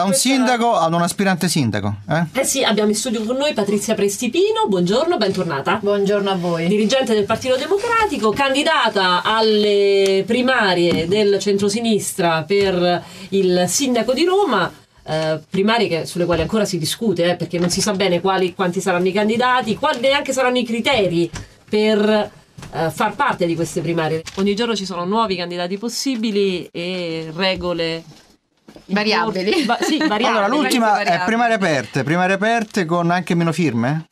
da un sindaco ad un aspirante sindaco. Eh? eh sì, abbiamo in studio con noi Patrizia Prestipino, buongiorno, bentornata. Buongiorno a voi. Dirigente del Partito Democratico, candidata alle primarie del centrosinistra per il sindaco di Roma. Eh, primarie che, sulle quali ancora si discute eh, perché non si sa bene quali, quanti saranno i candidati, quali neanche saranno i criteri per eh, far parte di queste primarie. Ogni giorno ci sono nuovi candidati possibili e regole variabili. Va- sì, variabili. Allora, l'ultima variabili. è primarie aperte, primarie aperte con anche meno firme?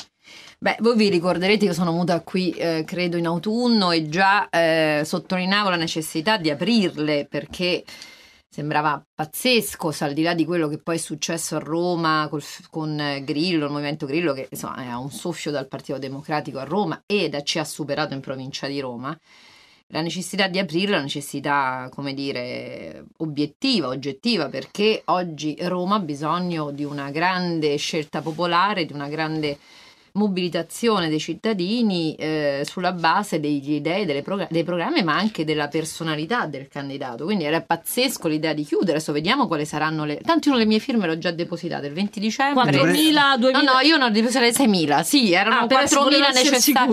Beh, voi vi ricorderete, che sono venuta qui eh, credo in autunno e già eh, sottolineavo la necessità di aprirle perché sembrava pazzesco, al di là di quello che poi è successo a Roma col, con eh, Grillo, il movimento Grillo che insomma ha un soffio dal Partito Democratico a Roma ed ci ha superato in provincia di Roma la necessità di aprire la necessità, come dire, obiettiva, oggettiva, perché oggi Roma ha bisogno di una grande scelta popolare, di una grande mobilitazione dei cittadini eh, sulla base degli idee, progr- dei programmi, ma anche della personalità del candidato. Quindi era pazzesco l'idea di chiudere. Adesso vediamo quali saranno le. Tanto io le mie firme ho già depositate il 20 dicembre. 4.000, 2.000. No, no, io ne ho depositate 6.000. Sì, erano ah, 4.000 necessità.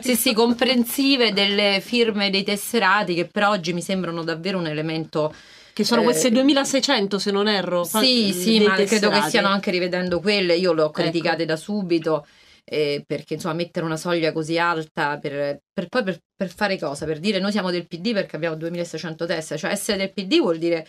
Sì, sì, comprensive delle firme dei tesserati che per oggi mi sembrano davvero un elemento. Che sono eh, queste eh, 2600 se non erro. Sì, sì, ma tesserati. credo che stiano anche rivedendo quelle, io le ho ecco. criticate ecco. da subito eh, perché insomma mettere una soglia così alta per, per poi per, per, fare cosa? Per dire noi siamo del PD perché abbiamo 2600 teste, cioè essere del PD vuol dire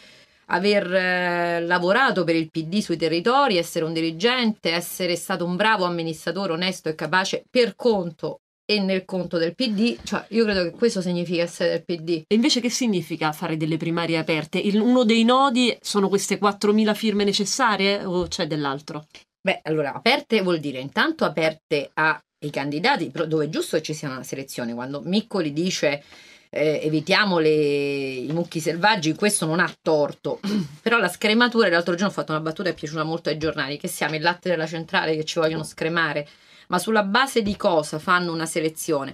aver eh, lavorato per il PD sui territori, essere un dirigente, essere stato un bravo amministratore, onesto e capace per conto e nel conto del PD, cioè io credo che questo significa essere del PD. E invece che significa fare delle primarie aperte? Il, uno dei nodi sono queste 4.000 firme necessarie o c'è dell'altro? Beh, allora, aperte vuol dire intanto aperte ai candidati, dove è giusto che ci sia una selezione. Quando Miccoli dice eh, evitiamo le, i mucchi selvaggi, questo non ha torto. Però la scrematura, l'altro giorno ho fatto una battuta che è piaciuta molto ai giornali, che siamo il latte della centrale che ci vogliono scremare. Ma sulla base di cosa fanno una selezione?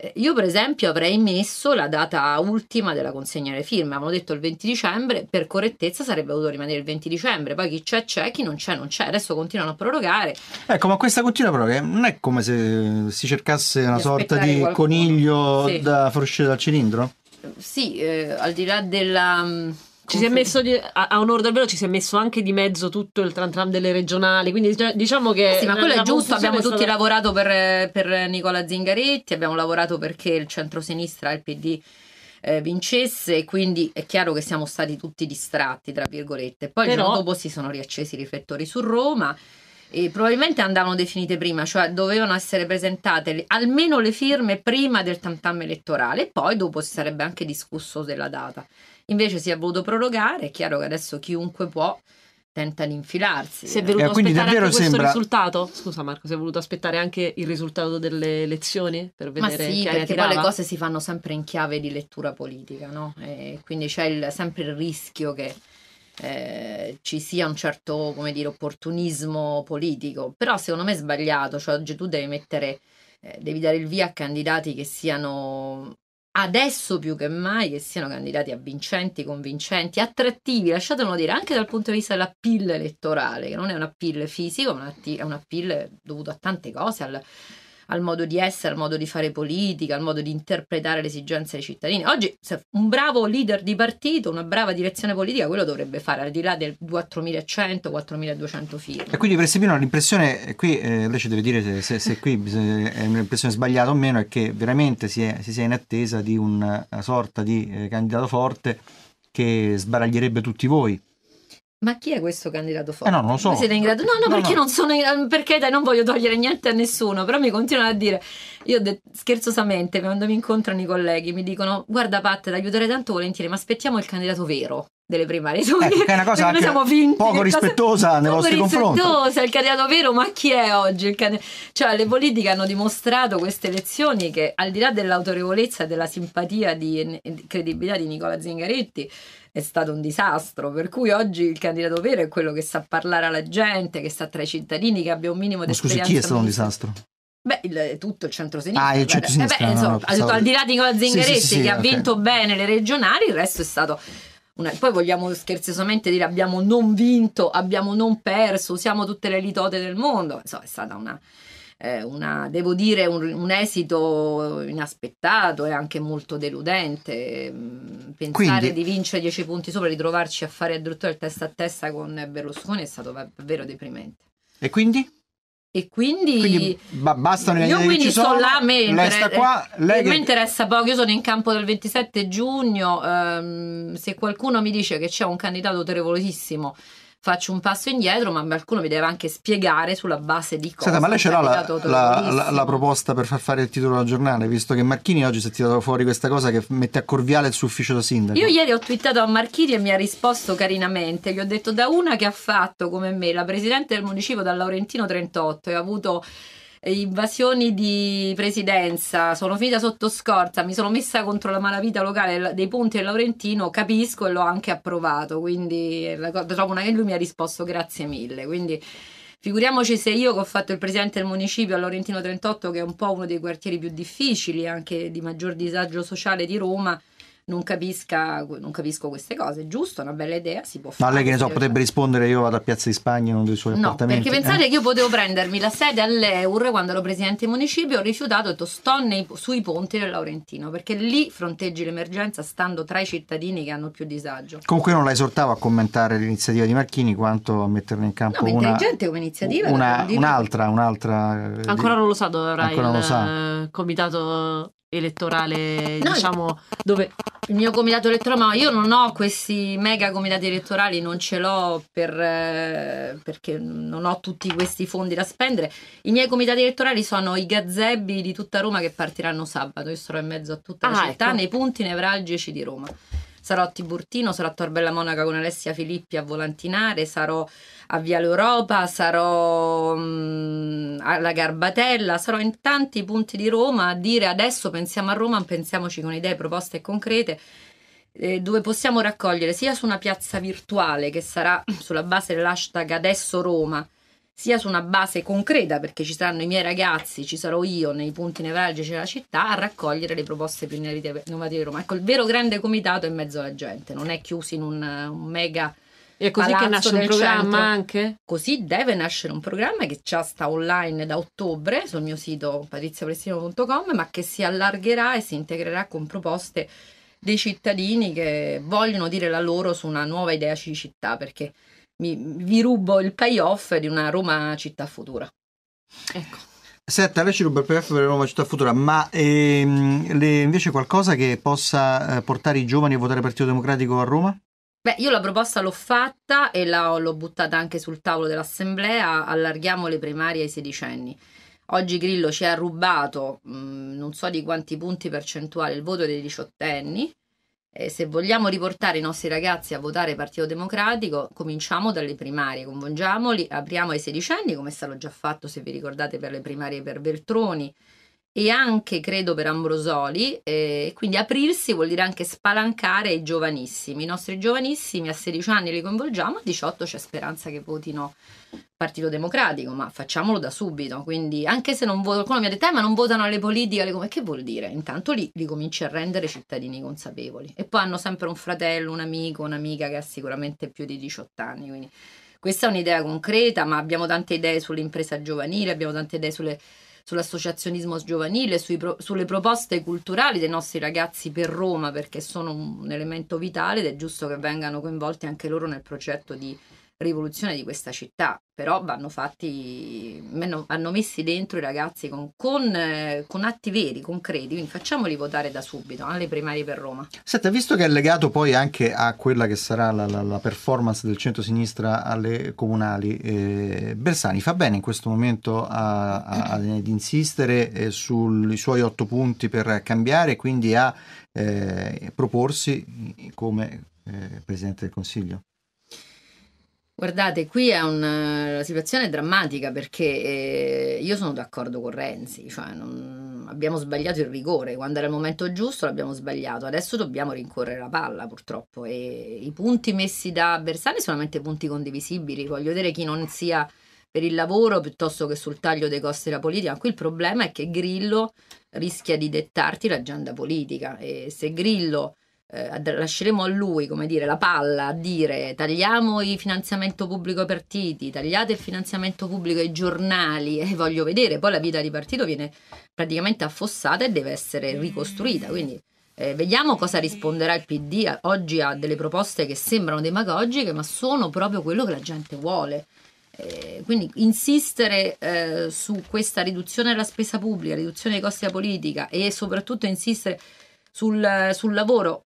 Eh, io per esempio avrei messo la data ultima della consegna delle firme, avevamo detto il 20 dicembre, per correttezza sarebbe dovuto rimanere il 20 dicembre, poi chi c'è c'è, chi non c'è non c'è, adesso continuano a prorogare. Ecco, ma questa continua proroga non è come se si cercasse una di sorta di qualcuno. coniglio sì. da fuoriuscire dal cilindro? Sì, eh, al di là della mm, ci si è messo di, a, a onore del vero, ci si è messo anche di mezzo tutto il tram tram delle regionali. Quindi diciamo che. Eh sì, ma quello è giusto. Abbiamo tutti stata... lavorato per, per Nicola Zingaretti, abbiamo lavorato perché il centrosinistra e il PD eh, vincesse, quindi è chiaro che siamo stati tutti distratti, tra virgolette. Poi Però... il giorno dopo si sono riaccesi i riflettori su Roma e probabilmente andavano definite prima, cioè dovevano essere presentate le, almeno le firme prima del tantam elettorale e poi dopo si sarebbe anche discusso della data. Invece si è voluto prorogare, è chiaro che adesso chiunque può tenta di infilarsi. Si è voluto eh, aspettare anche questo sembra... risultato? Scusa Marco, si è voluto aspettare anche il risultato delle elezioni per vedere Ma sì, perché poi le cose si fanno sempre in chiave di lettura politica, no? E quindi c'è il, sempre il rischio che eh, ci sia un certo, come dire, opportunismo politico. Però secondo me è sbagliato, cioè oggi tu devi mettere, eh, devi dare il via a candidati che siano adesso più che mai che siano candidati avvincenti, convincenti, attrattivi, lasciatemelo dire, anche dal punto di vista della pill elettorale, che non è una pill fisica, ma è una pill dovuta a tante cose, al al modo di essere, al modo di fare politica, al modo di interpretare le esigenze dei cittadini. Oggi se un bravo leader di partito, una brava direzione politica, quello dovrebbe fare al di là del 4100, 4200 firme. E quindi esempio l'impressione, qui eh, lei ci deve dire se, se, se qui è un'impressione sbagliata o meno, è che veramente si, è, si sia in attesa di una sorta di eh, candidato forte che sbaraglierebbe tutti voi. Ma chi è questo candidato forte? Eh no, non lo so. Voi siete in grado? No, no, no perché no. non sono in... perché dai, non voglio togliere niente a nessuno, però mi continuano a dire, io de... scherzosamente, quando mi incontrano i colleghi, mi dicono, guarda Pat, ti aiuterei tanto volentieri, ma aspettiamo il candidato vero delle primarie. Eh, è una cosa poco rispettosa nei poco vostri confronti. Poco rispettosa, il candidato vero, ma chi è oggi? Can... Cioè, le politiche hanno dimostrato queste elezioni che al di là dell'autorevolezza e della simpatia di, di credibilità di Nicola Zingaretti è stato un disastro, per cui oggi il candidato vero è quello che sa parlare alla gente, che sta tra i cittadini, che abbia un minimo di esperienza. Scusi, chi è stato un disastro? Beh, il, eh, tutto il centro-sinistra. Ah, il centro-sinistra. Eh beh, no, insomma, no, pensavo... al di là di Nicola Zingaretti sì, sì, sì, che okay. ha vinto bene le regionali, il resto è stato una... Poi vogliamo scherzosamente dire abbiamo non vinto, abbiamo non perso, usiamo tutte le litote del mondo. Insomma, è stata una, eh, una devo dire, un, un, esito inaspettato e anche molto deludente. Mm, pensare Quindi... di vincere 10 punti sopra, ritrovarci a fare addirittura il testa a testa con Berlusconi è stato davvero deprimente. E quindi? E quindi, quindi ba- bastano io quindi sono, sono là, me lei inter- qua, lei che... mi interessa poco, io sono in campo dal 27 giugno, ehm, se qualcuno mi dice che c'è un candidato autorevolissimo faccio un passo indietro, ma qualcuno mi deve anche spiegare sulla base di cosa. Senta, ma lei ce l'ha la, la, la, la, proposta per far fare il titolo al giornale, visto che Marchini oggi si è tirato fuori questa cosa che mette a corviale il suo ufficio da sindaco. Io ieri ho twittato a Marchini e mi ha risposto carinamente, gli ho detto da una che ha fatto come me la presidente del municipio da Laurentino 38 e ha avuto eh, invasioni di presidenza, sono finita sotto scorta, mi sono messa contro la malavita locale dei Ponti del Laurentino, capisco e l'ho anche approvato, quindi eh, la cosa, una, che lui mi ha risposto grazie mille, quindi figuriamoci se io che ho fatto il presidente del municipio a Laurentino 38, che è un po' uno dei quartieri più difficili, anche di maggior disagio sociale di Roma, non, capisca, non capisco queste cose. Giusto, è una bella idea, si può fare. Ma lei che ne so, potrebbe rispondere io vado a Piazza di Spagna in uno dei suoi no, appartamenti. Perché eh? pensate che io potevo prendermi la sede all'Eur quando ero presidente del municipio, ho rifiutato, ho detto sto nei, sui ponti del Laurentino, perché lì fronteggi l'emergenza stando tra i cittadini che hanno più disagio. Comunque non la esortavo a commentare l'iniziativa di Marchini quanto a metterne in campo no, una, come iniziativa, una, un'altra, un'altra. Eh, ancora non lo sa so, dovrà il lo so. Eh, comitato elettorale, no, diciamo, dove il mio comitato elettorale, ma io non ho questi mega comitati elettorali, non ce l'ho per, eh, perché non ho tutti questi fondi da spendere. I miei comitati elettorali sono i gazebbi di tutta Roma che partiranno sabato. Io sarò in mezzo a tutta ah, la città, ecco. nei punti nevralgici di Roma sarò a Tiburtino, sarò a Torbella Monaca con Alessia Filippi a volantinare, sarò a Via l'Europa, sarò mh, mm, alla Garbatella, sarò in tanti punti di Roma a dire adesso pensiamo a Roma, pensiamoci con idee, proposte concrete eh, dove possiamo raccogliere sia su una piazza virtuale che sarà sulla base dell'hashtag adesso Roma sia su una base concreta, perché ci saranno i miei ragazzi, ci sarò io nei punti nevralgici della città a raccogliere le proposte più innovative di Roma. Ecco, il vero grande comitato è in mezzo alla gente, non è chiuso in un, un mega e così Palazzo che nasce un programma centro. anche? Così deve nascere un programma che già sta online da ottobre sul mio sito patriziaprestino.com, ma che si allargherà e si integrerà con proposte dei cittadini che vogliono dire la loro su una nuova idea di città, perché mi, vi rubo il payoff di una Roma città futura. Ecco. Senta, lei ci ruba il PF per la nuova città futura, ma ehm, le, invece qualcosa che possa eh, portare i giovani a votare Partito Democratico a Roma? Beh, io la proposta l'ho fatta e la, l'ho buttata anche sul tavolo dell'Assemblea, allarghiamo le primarie ai sedicenni. Oggi Grillo ci ha rubato mh, mm, non so di quanti punti percentuali il voto dei diciottenni, eh, se vogliamo riportare i nostri ragazzi a votare Partito Democratico, cominciamo dalle primarie, coinvolgiamoli, apriamo ai sedicenni, come è stato già fatto, se vi ricordate, per le primarie per Veltroni, e anche credo per Ambrosoli, eh, quindi aprirsi vuol dire anche spalancare i giovanissimi, i nostri giovanissimi a 16 anni li coinvolgiamo, a 18 c'è speranza che votino Partito Democratico, ma facciamolo da subito, quindi anche se non votano, qualcuno mi ha detto eh, ma non votano alle politiche, alle... che vuol dire? Intanto li, li cominci a rendere cittadini consapevoli e poi hanno sempre un fratello, un amico, un'amica che ha sicuramente più di 18 anni, quindi questa è un'idea concreta, ma abbiamo tante idee sull'impresa giovanile, abbiamo tante idee sulle sull'associazionismo giovanile, pro, sulle proposte culturali dei nostri ragazzi per Roma, perché sono un elemento vitale ed è giusto che vengano coinvolti anche loro nel progetto di rivoluzione di questa città, però vanno fatti, vanno messi dentro i ragazzi con, con, eh, con atti veri, concreti, quindi facciamoli votare da subito alle primarie per Roma. Senta, visto che è legato poi anche a quella che sarà la, la, la performance del centro-sinistra alle comunali, eh, Bersani fa bene in questo momento a, a, ad insistere eh, sui suoi otto punti per cambiare e quindi a eh, proporsi come eh, Presidente del Consiglio? Guardate, qui è una, eh, situazione drammatica perché eh, io sono d'accordo con Renzi, cioè non, abbiamo sbagliato il rigore, quando era il momento giusto l'abbiamo sbagliato, adesso dobbiamo rincorrere la palla purtroppo e i punti messi da Bersani sono solamente punti condivisibili, voglio dire chi non sia per il lavoro piuttosto che sul taglio dei costi della politica, qui il problema è che Grillo rischia di dettarti l'agenda politica e se Grillo eh, lasceremo a lui come dire, la palla a dire tagliamo il finanziamento pubblico ai partiti, tagliate il finanziamento pubblico ai giornali e voglio vedere, poi la vita di partito viene praticamente affossata e deve essere ricostruita, quindi eh, vediamo cosa risponderà il PD oggi a delle proposte che sembrano demagogiche ma sono proprio quello che la gente vuole. Eh, quindi insistere eh, su questa riduzione della spesa pubblica, riduzione dei costi della politica e soprattutto insistere sul, sul lavoro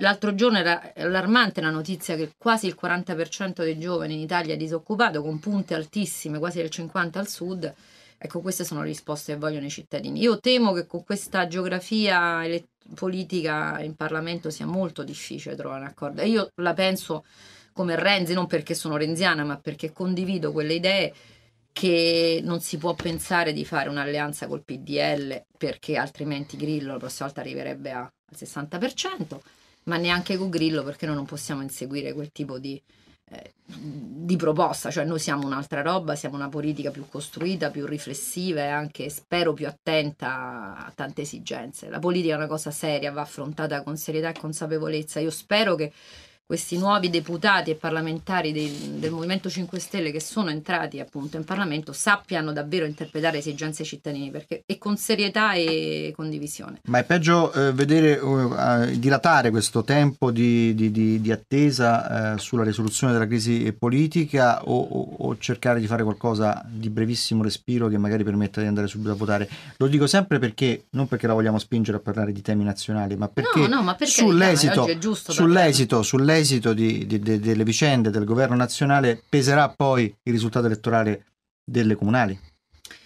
L'altro giorno era allarmante la notizia che quasi il 40% dei giovani in Italia è disoccupato, con punte altissime, quasi del 50% al sud. Ecco, queste sono le risposte che vogliono i cittadini. Io temo che con questa geografia politica in Parlamento sia molto difficile trovare un accordo. io la penso come Renzi, non perché sono renziana, ma perché condivido quelle idee che non si può pensare di fare un'alleanza col PDL perché altrimenti Grillo la prossima volta arriverebbe a, al 60%, ma neanche con Grillo perché noi non possiamo inseguire quel tipo di, eh, di proposta, cioè noi siamo un'altra roba, siamo una politica più costruita, più riflessiva e anche spero più attenta a tante esigenze. La politica è una cosa seria, va affrontata con serietà e consapevolezza. Io spero che questi nuovi deputati e parlamentari del, del Movimento 5 Stelle che sono entrati appunto in Parlamento sappiano davvero interpretare esigenze ai cittadini perché, è con serietà e condivisione. Ma è peggio eh, vedere eh, dilatare questo tempo di, di, di, di attesa eh, sulla risoluzione della crisi politica o, o, o, cercare di fare qualcosa di brevissimo respiro che magari permetta di andare subito a votare. Lo dico sempre perché, non perché la vogliamo spingere a parlare di temi nazionali, ma perché, no, no, ma perché sull'esito, giusto sull'esito, sull'esito l'esito di, di, di, delle vicende del governo nazionale peserà poi il risultato elettorale delle comunali,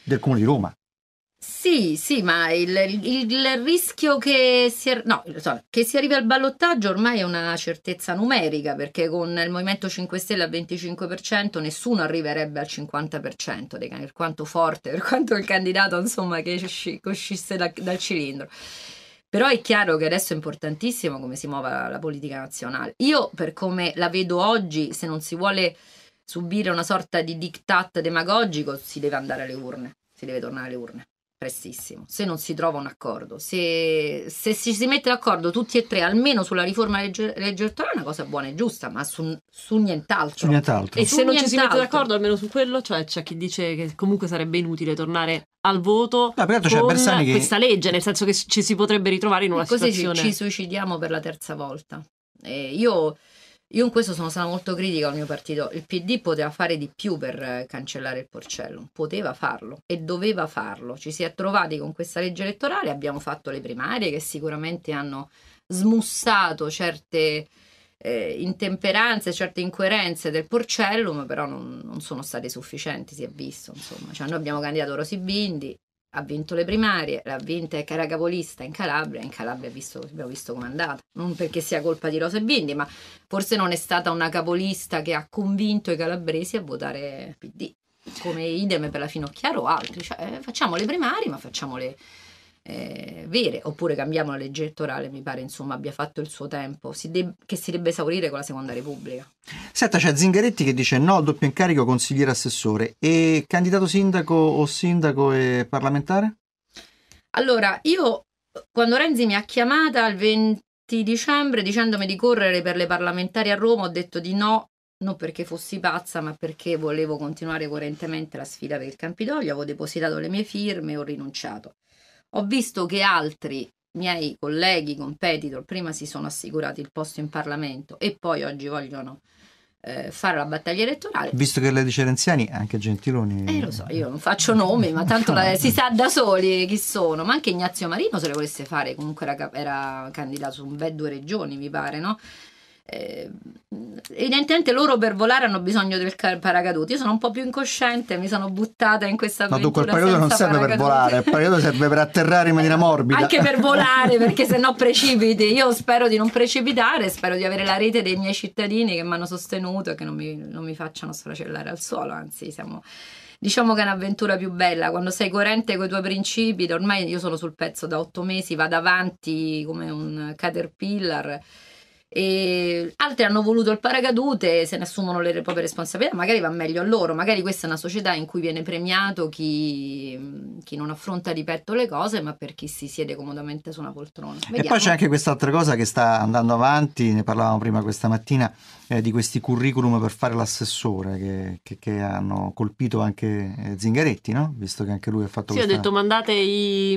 del comune di Roma. Sì, sì, ma il, il, il rischio che si, no, so, che si, arrivi al ballottaggio ormai è una certezza numerica, perché con il Movimento 5 Stelle al 25% nessuno arriverebbe al 50%, per quanto forte, per quanto il candidato insomma, che uscisse da, dal cilindro. Però è chiaro che adesso è importantissimo come si muova la politica nazionale. Io, per come la vedo oggi, se non si vuole subire una sorta di diktat demagogico, si deve andare alle urne, si deve tornare alle urne prestissimo, se non si trova un accordo. Se, se si, si, mette d'accordo tutti e tre, almeno sulla riforma legge, elettorale, è una cosa buona e giusta, ma su, su nient'altro. Su nient'altro. E, su se nient'altro. non ci si mette d'accordo almeno su quello, cioè c'è chi dice che comunque sarebbe inutile tornare al voto no, con che... questa legge, nel senso che ci si potrebbe ritrovare in una Così situazione... Così ci, ci suicidiamo per la terza volta. Eh, io... Io in questo sono stata molto critica al mio partito. Il PD poteva fare di più per cancellare il porcellum, poteva farlo e doveva farlo. Ci si è trovati con questa legge elettorale, abbiamo fatto le primarie che sicuramente hanno smussato certe eh, intemperanze, certe incoerenze del Porcellum, però non, non, sono state sufficienti, si è visto. Insomma, cioè, noi abbiamo candidato Rosibindi, ha vinto le primarie, l'ha vinta era capolista in Calabria, in Calabria visto, abbiamo visto com'è andata, non perché sia colpa di Rosa Bindi, ma forse non è stata una capolista che ha convinto i calabresi a votare PD, come idem per la Finocchiaro o altri, cioè, eh, facciamo le primarie ma facciamo le eh, vere, oppure cambiamo la legge elettorale, mi pare insomma abbia fatto il suo tempo, si deb- che si debba esaurire con la seconda repubblica. Senta, c'è Zingaretti che dice no al doppio incarico consigliere assessore e candidato sindaco o sindaco e parlamentare? Allora, io quando Renzi mi ha chiamata il 20 dicembre dicendomi di correre per le parlamentari a Roma ho detto di no non perché fossi pazza, ma perché volevo continuare coerentemente la sfida per il Campidoglio, avevo depositato le mie firme e ho rinunciato. Ho visto che altri miei colleghi competitor prima si sono assicurati il posto in Parlamento e poi oggi vogliono eh, fare la battaglia elettorale. Visto che lei dice Renziani, anche Gentiloni. Eh, lo so, io non faccio nomi, ma tanto la, si sa da soli chi sono. Ma anche Ignazio Marino, se le volesse fare, comunque era, era candidato su un bel due regioni, mi pare, no? eh, evidentemente loro per volare hanno bisogno del paracadute. Io sono un po' più incosciente, mi sono buttata in questa avventura. Ma dunque, il paracadute non serve paracadute. per volare, il paracadute serve per atterrare in maniera eh, morbida. Anche per volare, perché se no precipiti. Io spero di non precipitare, spero di avere la rete dei miei cittadini che mi hanno sostenuto e che non mi, non mi facciano sfracellare al suolo, anzi siamo diciamo che è un'avventura più bella quando sei coerente con i tuoi principi ormai io sono sul pezzo da otto mesi vado avanti come un caterpillar e altri hanno voluto il paracadute se ne assumono le proprie responsabilità magari va meglio a loro magari questa è una società in cui viene premiato chi, chi non affronta di petto le cose ma per chi si siede comodamente su una poltrona Vediamo. e poi c'è anche quest'altra cosa che sta andando avanti ne parlavamo prima questa mattina eh, di questi curriculum per fare l'assessore che, che, che hanno colpito anche eh, Zingaretti no? visto che anche lui ha fatto sì questa... ho detto mandate i,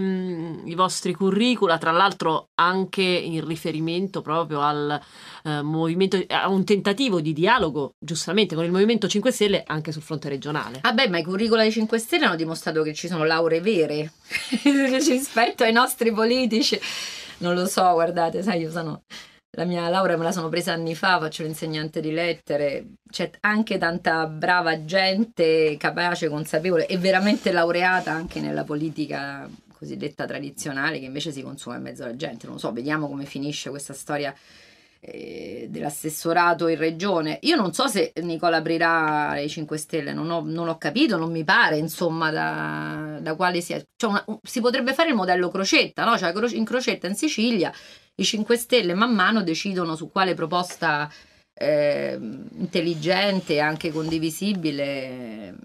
i vostri curricula tra l'altro anche in riferimento proprio al eh, movimento, eh, a un tentativo di dialogo giustamente con il Movimento 5 Stelle anche sul fronte regionale. Vabbè, ah ma i curricula dei 5 Stelle hanno dimostrato che ci sono lauree vere rispetto ai nostri politici. Non lo so, guardate, sai, io sono la mia laurea me la sono presa anni fa, faccio l'insegnante di lettere, c'è anche tanta brava gente capace, consapevole e veramente laureata anche nella politica cosiddetta tradizionale che invece si consuma in mezzo alla gente. Non lo so, vediamo come finisce questa storia eh, dell'assessorato in regione. Io non so se Nicola aprirà i 5 Stelle, non ho, non ho capito, non mi pare insomma da, da quale sia. Cioè una, si potrebbe fare il modello crocetta, no? cioè in crocetta in Sicilia i 5 Stelle man mano decidono su quale proposta eh, intelligente e anche condivisibile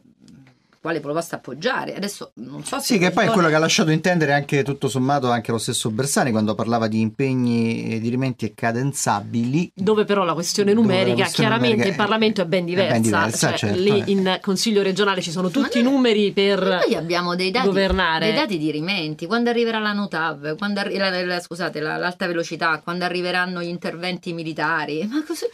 quale proposta appoggiare. Adesso non so Sì, che poi è quello che ha lasciato intendere anche tutto sommato anche lo stesso Bersani quando parlava di impegni e dirimenti e cadenzabili. Dove però la questione numerica la questione chiaramente numerica in Parlamento è ben diversa. È ben diversa cioè, certo, lì eh. in Consiglio regionale ci sono tutti noi, i numeri per noi abbiamo dei dati, governare. dei dati dirimenti. Quando arriverà la NOTAV, quando arri- la, la, scusate, l'alta velocità, quando arriveranno gli interventi militari. Ma cosa...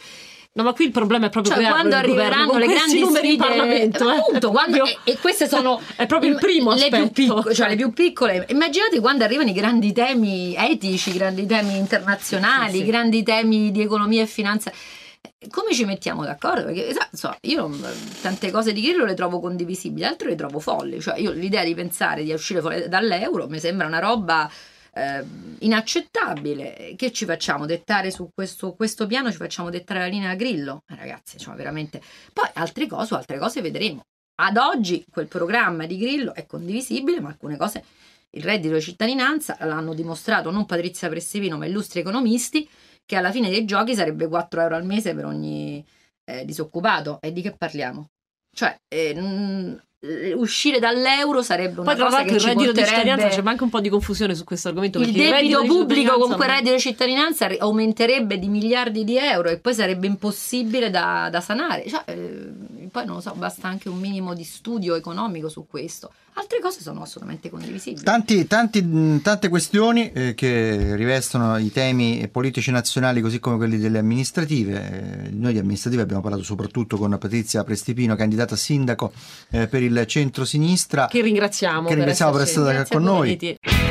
No, ma qui il problema è proprio cioè, quando arriveranno le grandi numeri sfide in Parlamento, eh? appunto, quando, e, e, queste sono è proprio il primo le aspetto. più, piccole, cioè le più piccole. Immaginate quando arrivano i grandi temi etici, i grandi temi internazionali, i sì, sì. grandi temi di economia e finanza. Come ci mettiamo d'accordo? Perché so, io tante cose di Grillo le trovo condivisibili, altre le trovo folli. Cioè, io l'idea di pensare di uscire fuori dall'euro mi sembra una roba eh, inaccettabile. Che ci facciamo dettare su questo, questo, piano? Ci facciamo dettare la linea a grillo? Eh, ragazzi, insomma, veramente. Poi altre cose, altre cose vedremo. Ad oggi quel programma di Grillo è condivisibile, ma alcune cose, il reddito di cittadinanza, l'hanno dimostrato non Patrizia Pressevino, ma illustri economisti, che alla fine dei giochi sarebbe 4 euro al mese per ogni eh, disoccupato. E di che parliamo? Cioè, eh, uscire dall'euro sarebbe una Poi, cosa che il reddito porterebbe... di cittadinanza c'è anche un po' di confusione su questo argomento il debito il pubblico con quel reddito di cittadinanza aumenterebbe di miliardi di euro e poi sarebbe impossibile da, da sanare cioè, eh, poi non lo so, basta anche un minimo di studio economico su questo. Altre cose sono assolutamente condivisibili. Tanti, tanti, tante questioni eh, che rivestono i temi politici nazionali così come quelli delle amministrative. Eh, noi di amministrative abbiamo parlato soprattutto con Patrizia Prestipino, candidata a sindaco eh, per il centro-sinistra. Che ringraziamo. Che ringraziamo per essere, per essere stata con noi.